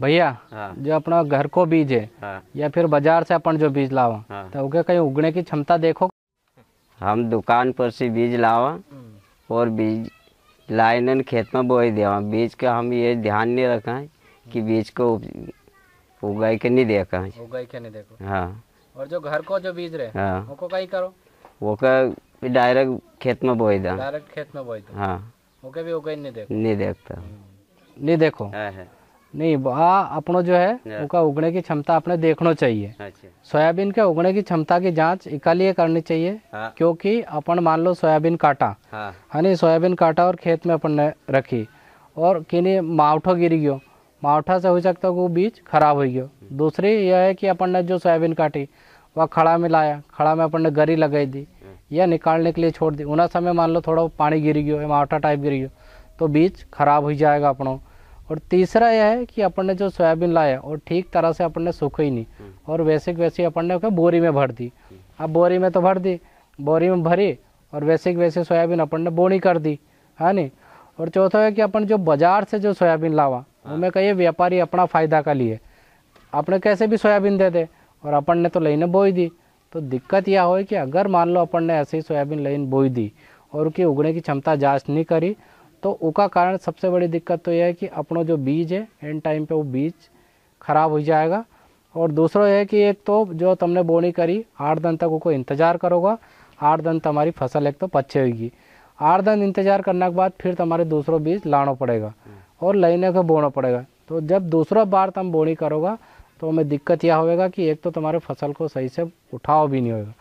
भैया हाँ। जो अपना घर को बीज है हाँ। या फिर बाजार से अपन जो बीज लावा हाँ। तो ओके कहीं उगने की क्षमता देखो हम दुकान पर से बीज लावा और बीज लाइन खेत में बोई देवा बीज का हम ये ध्यान नहीं रखा है कि बीज को उगाई के नहीं देखा उगाई के नहीं देखो हाँ और जो घर को जो बीज रहे हाँ वो कहीं करो वो का डायरेक्ट खेत में बोई दो डायरेक्ट खेत में बोई दो तो। हाँ वो भी उगाई नहीं देखो नहीं देखता नहीं देखो हाँ, हाँ। नहीं आ अपनो जो है उनका उगने की क्षमता अपने देखना चाहिए अच्छा। सोयाबीन के उगने की क्षमता की जांच इकालिए करनी चाहिए हाँ। क्योंकि अपन मान लो सोयाबीन काटा हाँ नी सोयाबीन काटा और खेत में अपन ने रखी और किन्हीं मावठो गिर गयो मावठा से हो सकता है वो बीज खराब हो गयो hmm. दूसरी यह है कि अपन ने जो सोयाबीन काटी वह खड़ा में लाया खड़ा में अपन ने गरी लगाई दी hmm. या निकालने के लिए छोड़ दी उन्हें समय मान लो थोड़ा पानी गिर गयो मावठा टाइप गिर गयो तो बीज खराब हो जाएगा अपनों और तीसरा यह है कि अपन ने जो सोयाबीन लाया और ठीक तरह से अपन ने सूखी नहीं हम्म। और वैसे वैसे अपन ने क्या बोरी में भर दी हम्म। अब बोरी में तो भर दी बोरी में भरी और वैसे वैसे सोयाबीन अपन ने बोनी कर दी है नी और चौथा है कि अपन जो बाज़ार से जो सोयाबीन लावा हाँ। उनमें कहिए व्यापारी अपना फ़ायदा का लिए अपने कैसे भी सोयाबीन दे दे और अपन ने तो लेने बोई दी तो दिक्कत यह हो कि अगर मान लो अपन ने ऐसे ही सोयाबीन लेन बोई दी और उनकी उगने की क्षमता जांच नहीं करी तो उका कारण सबसे बड़ी दिक्कत तो यह है कि अपना जो बीज है एंड टाइम पे वो बीज ख़राब हो जाएगा और दूसरा यह है कि एक तो जो तुमने बोनी करी आठ दिन तक उसको इंतज़ार करोगा आठ दिन तुम्हारी फसल एक तो पच्चे होगी आठ दिन इंतज़ार करने के बाद फिर तुम्हारे दूसरों बीज लाना पड़ेगा और लाइने को बोना पड़ेगा तो जब दूसरा बार तुम बोनी करोगा तो हमें दिक्कत यह होगा कि एक तो तुम्हारे फसल को सही से उठाओ भी नहीं होगा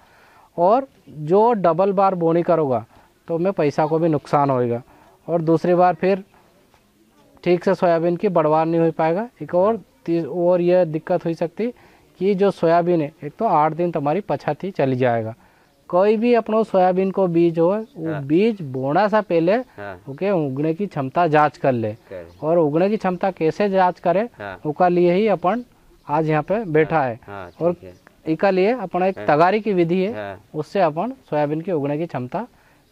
और जो डबल बार बोनी करोगा तो हमें पैसा को भी नुकसान होएगा और दूसरी बार फिर ठीक से सोयाबीन की बढ़वार नहीं हो पाएगा एक और और यह दिक्कत हो सकती कि जो सोयाबीन है एक तो आठ दिन तुम्हारी पछाती चली जाएगा कोई भी अपनो सोयाबीन को बीज हो वो हाँ। बीज बोना सा पहले हाँ। ओके उगने की क्षमता जांच कर ले और उगने की क्षमता कैसे जांच करे हाँ। उसका लिए ही अपन आज यहाँ पे बैठा हाँ। है और इसका लिए अपना एक तगारी की विधि है उससे अपन सोयाबीन की उगने की क्षमता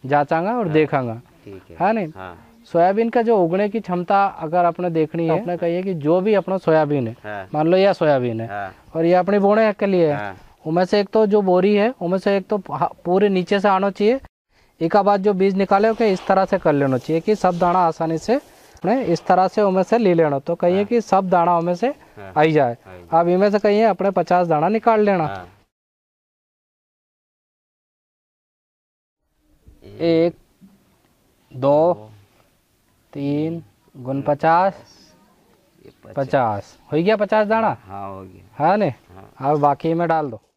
जांचांगा और देखांगा है नहीं हाँ। सोयाबीन का जो उगने की क्षमता अगर आपने देखनी है अपने कही है कि जो भी अपना सोयाबीन है हाँ। मान लो यह सोयाबीन है हाँ। और ये अपने बोने के लिए है हाँ। उनमें से एक तो जो बोरी है उनमें से एक तो पूरे नीचे से आना चाहिए एक बाद जो बीज निकाले के इस तरह से कर लेना चाहिए कि सब दाना आसानी से अपने इस तरह से उनमें से ले लेना तो कहिए हाँ। कि सब दाना उनमें से हाँ। आई जाए अब इनमें से कहिए अपने पचास दाना निकाल लेना एक दो तीन गुन पचास पचास हो गया पचास दाना हाँ हो गया है ने हाँ। अब बाकी में डाल दो